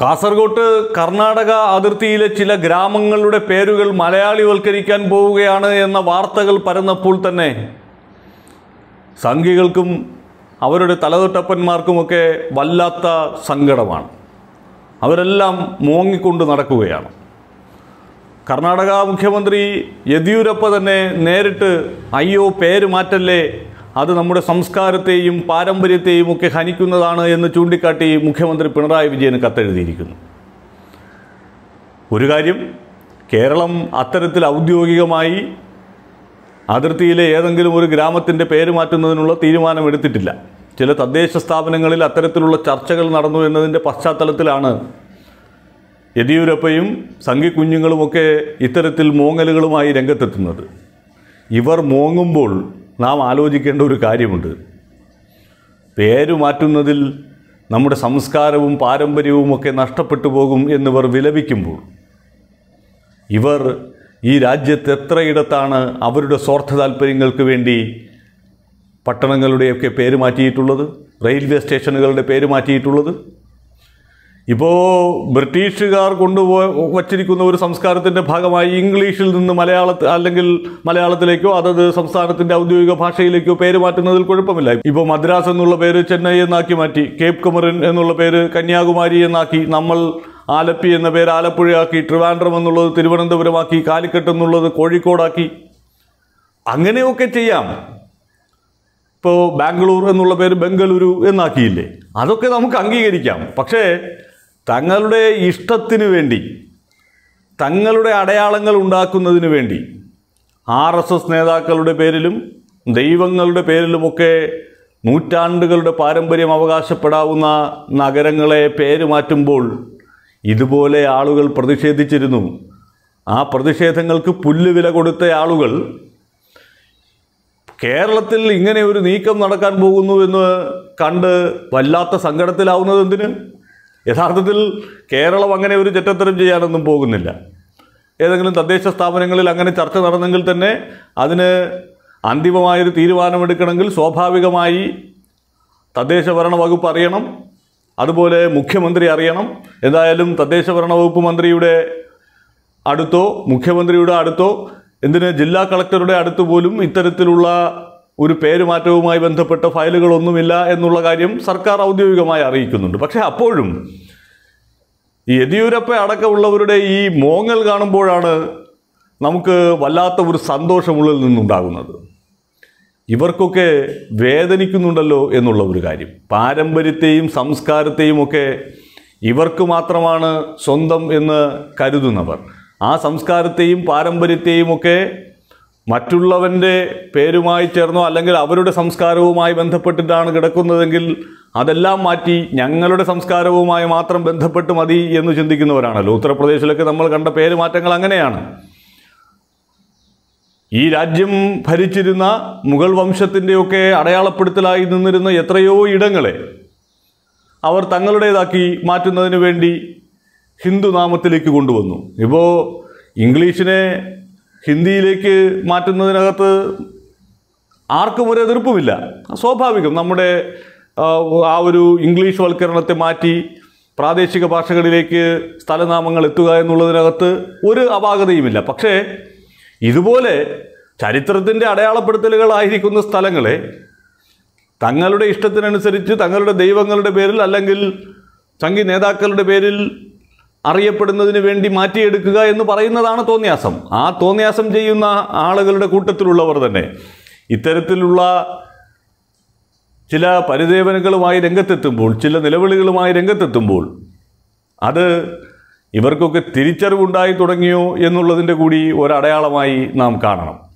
കാസർഗോട്ട് കർണാടക അതിർത്തിയിലെ ചില ഗ്രാമങ്ങളുടെ പേരുകൾ മലയാളിവൽക്കരിക്കാൻ പോവുകയാണ് എന്ന വാർത്തകൾ പരന്നപ്പോൾ തന്നെ സംഘികൾക്കും അവരുടെ തലതൊട്ടപ്പന്മാർക്കുമൊക്കെ വല്ലാത്ത സങ്കടമാണ് അവരെല്ലാം മോങ്ങിക്കൊണ്ട് നടക്കുകയാണ് കർണാടക മുഖ്യമന്ത്രി യെദ്യൂരപ്പ തന്നെ നേരിട്ട് അയ്യോ പേര് മാറ്റല്ലേ അത് നമ്മുടെ സംസ്കാരത്തെയും പാരമ്പര്യത്തെയും ഒക്കെ ഹനിക്കുന്നതാണ് എന്ന് ചൂണ്ടിക്കാട്ടി മുഖ്യമന്ത്രി പിണറായി വിജയന് കത്തെഴുതിയിരിക്കുന്നു ഒരു കാര്യം കേരളം അത്തരത്തിൽ ഔദ്യോഗികമായി അതിർത്തിയിലെ ഏതെങ്കിലും ഒരു ഗ്രാമത്തിൻ്റെ പേര് മാറ്റുന്നതിനുള്ള തീരുമാനമെടുത്തിട്ടില്ല ചില തദ്ദേശ സ്ഥാപനങ്ങളിൽ അത്തരത്തിലുള്ള ചർച്ചകൾ നടന്നു എന്നതിൻ്റെ പശ്ചാത്തലത്തിലാണ് യെദ്യൂരപ്പയും സംഘി കുഞ്ഞുങ്ങളുമൊക്കെ ഇത്തരത്തിൽ മോങ്ങലുകളുമായി രംഗത്തെത്തുന്നത് ഇവർ മോങ്ങുമ്പോൾ നാം ആലോചിക്കേണ്ട ഒരു കാര്യമുണ്ട് പേര് മാറ്റുന്നതിൽ നമ്മുടെ സംസ്കാരവും പാരമ്പര്യവും ഒക്കെ നഷ്ടപ്പെട്ടു പോകും എന്നിവർ വിലപിക്കുമ്പോൾ ഇവർ ഈ രാജ്യത്ത് എത്രയിടത്താണ് അവരുടെ സ്വാർത്ഥ താല്പര്യങ്ങൾക്ക് വേണ്ടി പട്ടണങ്ങളുടെയൊക്കെ പേര് മാറ്റിയിട്ടുള്ളത് റെയിൽവേ സ്റ്റേഷനുകളുടെ പേര് മാറ്റിയിട്ടുള്ളത് ഇപ്പോൾ ബ്രിട്ടീഷുകാർ കൊണ്ടുപോ വച്ചിരിക്കുന്ന ഒരു സംസ്കാരത്തിൻ്റെ ഭാഗമായി ഇംഗ്ലീഷിൽ നിന്ന് മലയാള അല്ലെങ്കിൽ മലയാളത്തിലേക്കോ അതത് സംസ്ഥാനത്തിൻ്റെ ഔദ്യോഗിക ഭാഷയിലേക്കോ പേര് മാറ്റുന്നതിൽ കുഴപ്പമില്ല ഇപ്പോൾ മദ്രാസ് എന്നുള്ള പേര് ചെന്നൈ എന്നാക്കി മാറ്റി കേപ് കുമറിൻ എന്നുള്ള പേര് കന്യാകുമാരി എന്നാക്കി നമ്മൾ ആലപ്പി എന്ന പേര് ആലപ്പുഴയാക്കി ട്രിവാൻഡ്രം എന്നുള്ളത് തിരുവനന്തപുരമാക്കി കാലിക്കട്ട് എന്നുള്ളത് കോഴിക്കോടാക്കി അങ്ങനെയൊക്കെ ചെയ്യാം ഇപ്പോൾ ബാംഗ്ലൂർ എന്നുള്ള പേര് ബംഗളൂരു എന്നാക്കിയില്ലേ അതൊക്കെ നമുക്ക് അംഗീകരിക്കാം പക്ഷേ തങ്ങളുടെ ഇഷ്ടത്തിനു വേണ്ടി തങ്ങളുടെ അടയാളങ്ങൾ ഉണ്ടാക്കുന്നതിന് വേണ്ടി ആർ എസ് എസ് നേതാക്കളുടെ പേരിലും ദൈവങ്ങളുടെ പേരിലുമൊക്കെ നൂറ്റാണ്ടുകളുടെ പാരമ്പര്യം അവകാശപ്പെടാവുന്ന നഗരങ്ങളെ പേര് മാറ്റുമ്പോൾ ഇതുപോലെ ആളുകൾ പ്രതിഷേധിച്ചിരുന്നു ആ പ്രതിഷേധങ്ങൾക്ക് പുല്ലുവില കൊടുത്ത ആളുകൾ കേരളത്തിൽ ഇങ്ങനെ ഒരു നീക്കം നടക്കാൻ പോകുന്നു എന്ന് കണ്ട് വല്ലാത്ത സങ്കടത്തിലാവുന്നത് എന്തിന് യഥാർത്ഥത്തിൽ കേരളം അങ്ങനെ ഒരു ചെറ്റത്തരം ചെയ്യാനൊന്നും പോകുന്നില്ല ഏതെങ്കിലും തദ്ദേശ സ്ഥാപനങ്ങളിൽ അങ്ങനെ ചർച്ച നടന്നെങ്കിൽ തന്നെ അതിന് അന്തിമമായൊരു തീരുമാനമെടുക്കണമെങ്കിൽ സ്വാഭാവികമായി തദ്ദേശ ഭരണ വകുപ്പ് അറിയണം അതുപോലെ മുഖ്യമന്ത്രി അറിയണം എന്തായാലും തദ്ദേശ ഭരണ വകുപ്പ് മന്ത്രിയുടെ അടുത്തോ മുഖ്യമന്ത്രിയുടെ അടുത്തോ എന്തിന് ജില്ലാ കളക്ടറുടെ അടുത്ത് പോലും ഇത്തരത്തിലുള്ള ഒരു പേരുമാറ്റവുമായി ബന്ധപ്പെട്ട ഫയലുകളൊന്നുമില്ല എന്നുള്ള കാര്യം സർക്കാർ ഔദ്യോഗികമായി അറിയിക്കുന്നുണ്ട് പക്ഷേ അപ്പോഴും യെദ്യൂരപ്പ അടക്കമുള്ളവരുടെ ഈ മോങ്ങൽ കാണുമ്പോഴാണ് നമുക്ക് വല്ലാത്ത ഒരു സന്തോഷമുള്ളിൽ നിന്നുണ്ടാകുന്നത് ഇവർക്കൊക്കെ വേദനിക്കുന്നുണ്ടല്ലോ എന്നുള്ള ഒരു കാര്യം പാരമ്പര്യത്തെയും സംസ്കാരത്തെയും ഒക്കെ ഇവർക്ക് മാത്രമാണ് സ്വന്തം എന്ന് കരുതുന്നവർ ആ സംസ്കാരത്തെയും പാരമ്പര്യത്തെയും ഒക്കെ മറ്റുള്ളവൻ്റെ പേരുമായി ചേർന്നോ അല്ലെങ്കിൽ അവരുടെ സംസ്കാരവുമായി ബന്ധപ്പെട്ടിട്ടാണ് കിടക്കുന്നതെങ്കിൽ അതെല്ലാം മാറ്റി ഞങ്ങളുടെ സംസ്കാരവുമായി മാത്രം ബന്ധപ്പെട്ട് മതി എന്ന് ചിന്തിക്കുന്നവരാണല്ലോ ഉത്തർപ്രദേശിലൊക്കെ നമ്മൾ കണ്ട പേര് മാറ്റങ്ങൾ അങ്ങനെയാണ് ഈ രാജ്യം ഭരിച്ചിരുന്ന മുഗൾ വംശത്തിൻ്റെയൊക്കെ അടയാളപ്പെടുത്തലായി നിന്നിരുന്ന എത്രയോ ഇടങ്ങളെ അവർ തങ്ങളുടേതാക്കി മാറ്റുന്നതിന് വേണ്ടി ഹിന്ദു നാമത്തിലേക്ക് കൊണ്ടുവന്നു ഇപ്പോൾ ഇംഗ്ലീഷിനെ ഹിന്ദിയിലേക്ക് മാറ്റുന്നതിനകത്ത് ആർക്കും ഒരു എതിർപ്പുമില്ല സ്വാഭാവികം നമ്മുടെ ആ ഒരു ഇംഗ്ലീഷ് വൽക്കരണത്തെ മാറ്റി പ്രാദേശിക ഭാഷകളിലേക്ക് സ്ഥലനാമങ്ങൾ എത്തുക എന്നുള്ളതിനകത്ത് ഒരു അപാകതയുമില്ല പക്ഷേ ഇതുപോലെ ചരിത്രത്തിൻ്റെ അടയാളപ്പെടുത്തലുകളായിരിക്കുന്ന സ്ഥലങ്ങളെ തങ്ങളുടെ ഇഷ്ടത്തിനനുസരിച്ച് തങ്ങളുടെ ദൈവങ്ങളുടെ പേരിൽ അല്ലെങ്കിൽ സംഗീ നേതാക്കളുടെ പേരിൽ അറിയപ്പെടുന്നതിന് വേണ്ടി മാറ്റിയെടുക്കുക എന്ന് പറയുന്നതാണ് തോന്നിയാസം ആ തോന്നിയാസം ചെയ്യുന്ന ആളുകളുടെ കൂട്ടത്തിലുള്ളവർ തന്നെ ഇത്തരത്തിലുള്ള ചില പരിദേവനകളുമായി രംഗത്തെത്തുമ്പോൾ ചില നിലവിളികളുമായി രംഗത്തെത്തുമ്പോൾ അത് ഇവർക്കൊക്കെ തിരിച്ചറിവുണ്ടായി തുടങ്ങിയോ എന്നുള്ളതിൻ്റെ കൂടി ഒരടയാളമായി നാം കാണണം